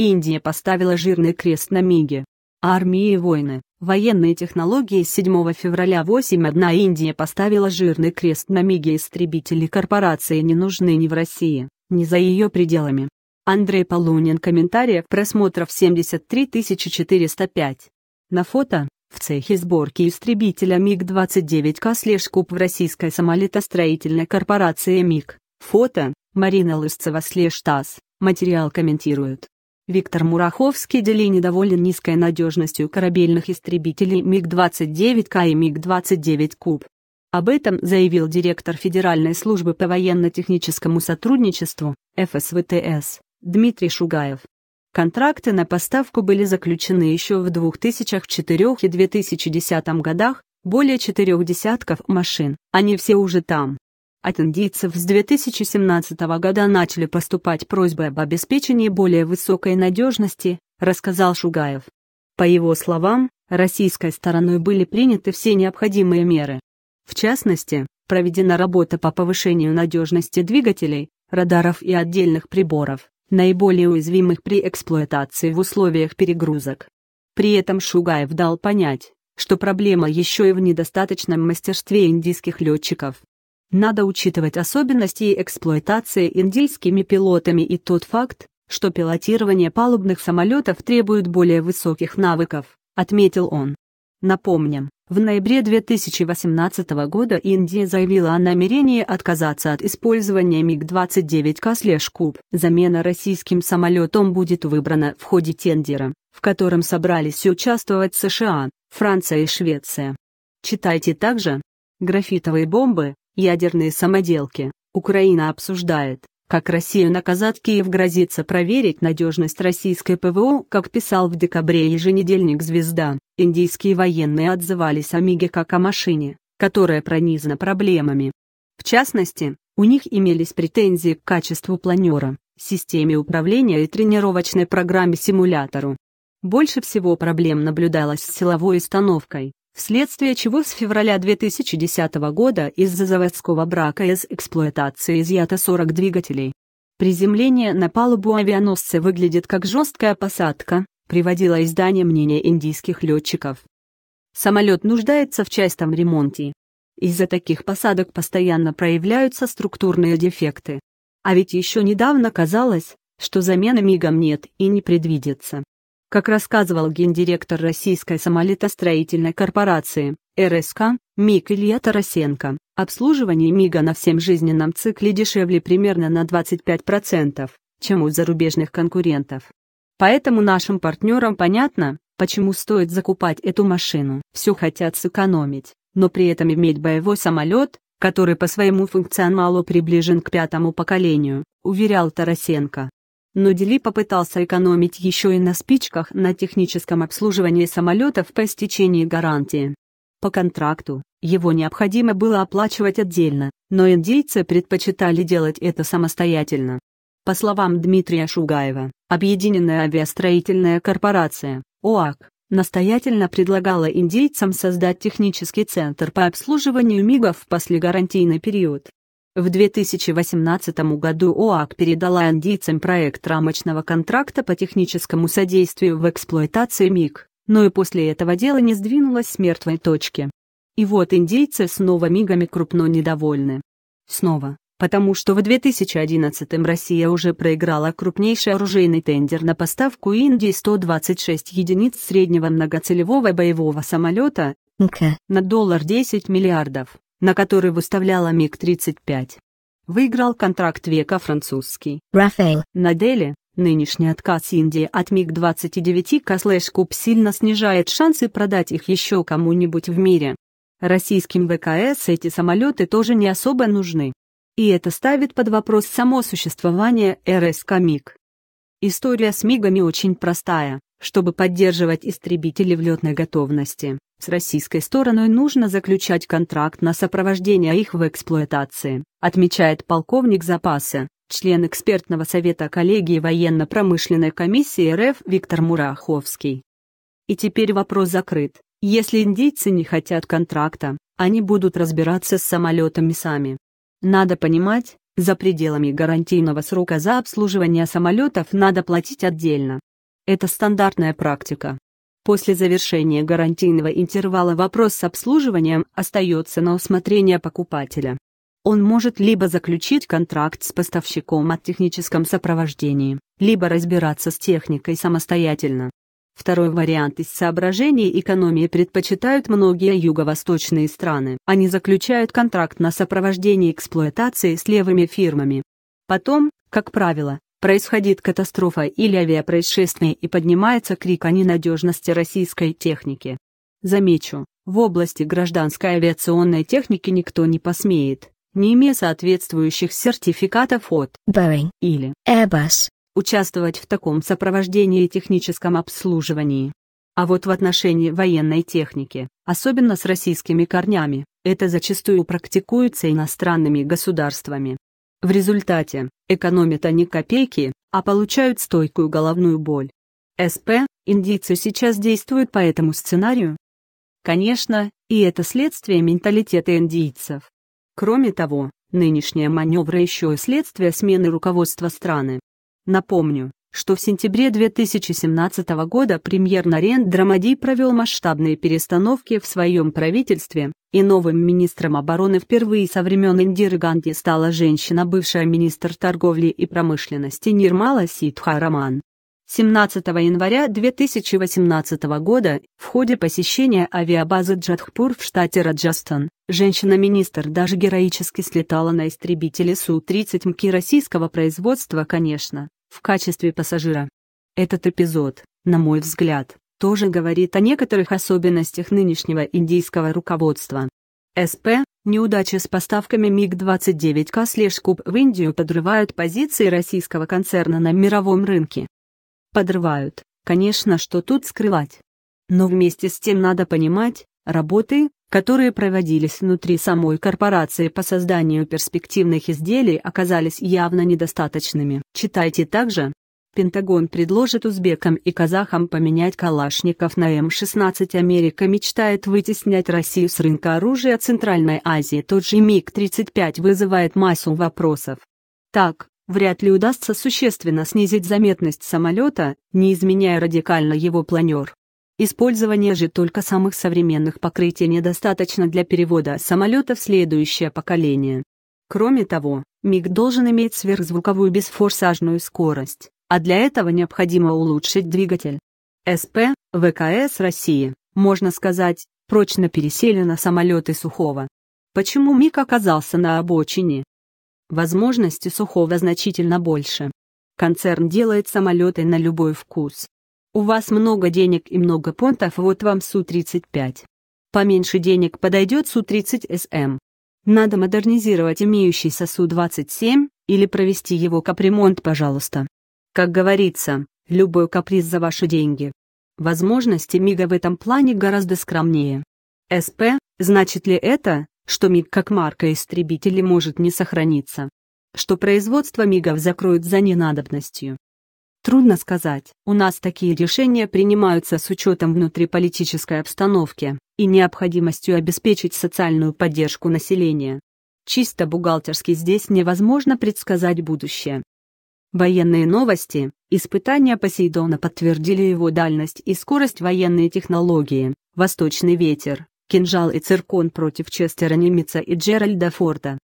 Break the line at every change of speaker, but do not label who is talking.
Индия поставила жирный крест на МИГе. Армии и войны. Военные технологии 7 февраля 8.1 Индия поставила жирный крест на МИГе истребители корпорации не нужны ни в России, ни за ее пределами. Андрей Полунин. Комментариев просмотров 73 405. На фото. В цехе сборки истребителя МиГ-29К слежкуп в российской самолетостроительной корпорации МиГ. Фото. Марина Лысцева слеж Материал комментирует. Виктор Мураховский Дели недоволен низкой надежностью корабельных истребителей МиГ-29К и МиГ-29 Куб. Об этом заявил директор Федеральной службы по военно-техническому сотрудничеству ФСВТС Дмитрий Шугаев. Контракты на поставку были заключены еще в 2004 и 2010 годах, более четырех десятков машин, они все уже там. От индийцев с 2017 года начали поступать просьбы об обеспечении более высокой надежности, рассказал Шугаев. По его словам, российской стороной были приняты все необходимые меры. В частности, проведена работа по повышению надежности двигателей, радаров и отдельных приборов, наиболее уязвимых при эксплуатации в условиях перегрузок. При этом Шугаев дал понять, что проблема еще и в недостаточном мастерстве индийских летчиков. Надо учитывать особенности эксплуатации индийскими пилотами и тот факт, что пилотирование палубных самолетов требует более высоких навыков, отметил он. Напомним, в ноябре 2018 года Индия заявила о намерении отказаться от использования МиГ-29К Замена российским самолетом будет выбрана в ходе тендера, в котором собрались участвовать США, Франция и Швеция. Читайте также. Графитовые бомбы, Ядерные самоделки. Украина обсуждает, как Россию наказать Киев грозится проверить надежность российской ПВО, как писал в декабре еженедельник «Звезда». Индийские военные отзывались о МИГе как о машине, которая пронизана проблемами. В частности, у них имелись претензии к качеству планера, системе управления и тренировочной программе-симулятору. Больше всего проблем наблюдалось с силовой установкой, вследствие чего с февраля 2010 года из-за заводского брака из эксплуатации изъято 40 двигателей. Приземление на палубу авианосца выглядит как жесткая посадка, приводило издание мнения индийских летчиков. Самолет нуждается в частом ремонте. Из-за таких посадок постоянно проявляются структурные дефекты. А ведь еще недавно казалось, что замены мигом нет и не предвидится. Как рассказывал гендиректор Российской самолетостроительной корпорации, РСК, МИГ Илья Тарасенко, обслуживание МИГа на всем жизненном цикле дешевле примерно на 25%, чем у зарубежных конкурентов. Поэтому нашим партнерам понятно, почему стоит закупать эту машину. Все хотят сэкономить, но при этом иметь боевой самолет, который по своему функционалу приближен к пятому поколению, уверял Тарасенко но Дели попытался экономить еще и на спичках на техническом обслуживании самолетов по истечении гарантии. По контракту его необходимо было оплачивать отдельно, но индейцы предпочитали делать это самостоятельно. По словам Дмитрия Шугаева, Объединенная авиастроительная корпорация, ОАК, настоятельно предлагала индейцам создать технический центр по обслуживанию МИГов в послегарантийный период. В 2018 году ОАК передала индийцам проект рамочного контракта по техническому содействию в эксплуатации МИГ, но и после этого дело не сдвинулось с мертвой точки. И вот индейцы снова мигами крупно недовольны. Снова, потому что в 2011-м Россия уже проиграла крупнейший оружейный тендер на поставку Индии 126 единиц среднего многоцелевого боевого самолета okay. на доллар 10 миллиардов на который выставляла МиГ-35. Выиграл контракт века французский. Рафаэль. На деле, нынешний отказ Индии от МиГ-29 Кослэш-Куб сильно снижает шансы продать их еще кому-нибудь в мире. Российским ВКС эти самолеты тоже не особо нужны. И это ставит под вопрос само существование РСК МиГ. История с МиГами очень простая чтобы поддерживать истребители в летной готовности. С российской стороной нужно заключать контракт на сопровождение их в эксплуатации, отмечает полковник запаса, член экспертного совета коллегии военно-промышленной комиссии РФ Виктор Мураховский. И теперь вопрос закрыт. Если индийцы не хотят контракта, они будут разбираться с самолетами сами. Надо понимать, за пределами гарантийного срока за обслуживание самолетов надо платить отдельно. Это стандартная практика. После завершения гарантийного интервала вопрос с обслуживанием остается на усмотрение покупателя. Он может либо заключить контракт с поставщиком о техническом сопровождении, либо разбираться с техникой самостоятельно. Второй вариант из соображений экономии предпочитают многие юго-восточные страны. Они заключают контракт на сопровождение эксплуатации с левыми фирмами. Потом, как правило, происходит катастрофа или авиапроисшествие и поднимается крик о ненадежности российской техники. Замечу, в области гражданской авиационной техники никто не посмеет, не имея соответствующих сертификатов от Boeing или Airbus, участвовать в таком сопровождении и техническом обслуживании. А вот в отношении военной техники, особенно с российскими корнями, это зачастую практикуется иностранными государствами. В результате экономят они копейки, а получают стойкую головную боль. СП, индийцы сейчас действуют по этому сценарию? Конечно, и это следствие менталитета индийцев. Кроме того, нынешние маневры еще и следствие смены руководства страны. Напомню, что в сентябре 2017 года премьер Нарен Драмади провел масштабные перестановки в своем правительстве, и новым министром обороны впервые со времен Индиры Ганди стала женщина, бывшая министр торговли и промышленности Нирмала Ситхараман. 17 января 2018 года, в ходе посещения авиабазы Джадхпур в штате Раджастан, женщина-министр даже героически слетала на истребителе су 30 мки российского производства, конечно, в качестве пассажира. Этот эпизод, на мой взгляд, тоже говорит о некоторых особенностях нынешнего индийского руководства. СП, неудача с поставками МиГ-29К слежкуб в Индию подрывают позиции российского концерна на мировом рынке. Подрывают, конечно, что тут скрывать. Но вместе с тем надо понимать, Работы, которые проводились внутри самой корпорации по созданию перспективных изделий, оказались явно недостаточными. Читайте также. Пентагон предложит узбекам и казахам поменять калашников на М-16. Америка мечтает вытеснять Россию с рынка оружия Центральной Азии. Тот же МиГ-35 вызывает массу вопросов. Так, вряд ли удастся существенно снизить заметность самолета, не изменяя радикально его планер. Использование же только самых современных покрытий недостаточно для перевода самолета в следующее поколение. Кроме того, МиГ должен иметь сверхзвуковую бесфорсажную скорость, а для этого необходимо улучшить двигатель. СП, ВКС России, можно сказать, прочно пересели на самолеты Сухого. Почему МиГ оказался на обочине? Возможности Сухого значительно больше. Концерн делает самолеты на любой вкус, у вас много денег и много понтов, вот вам Су-35. Поменьше денег подойдет Су-30СМ. Эм. Надо модернизировать имеющийся Су-27 или провести его капремонт, пожалуйста. Как говорится, любой каприз за ваши деньги. Возможности МИГа в этом плане гораздо скромнее. СП, значит ли это, что МИГ как марка истребителей может не сохраниться? Что производство МИГов закроют за ненадобностью? Трудно сказать, у нас такие решения принимаются с учетом внутриполитической обстановки и необходимостью обеспечить социальную поддержку населения. Чисто бухгалтерски здесь невозможно предсказать будущее. Военные новости, испытания Посейдона подтвердили его дальность и скорость военной технологии, восточный ветер, кинжал и циркон против Честера Немица и Джеральда Форта.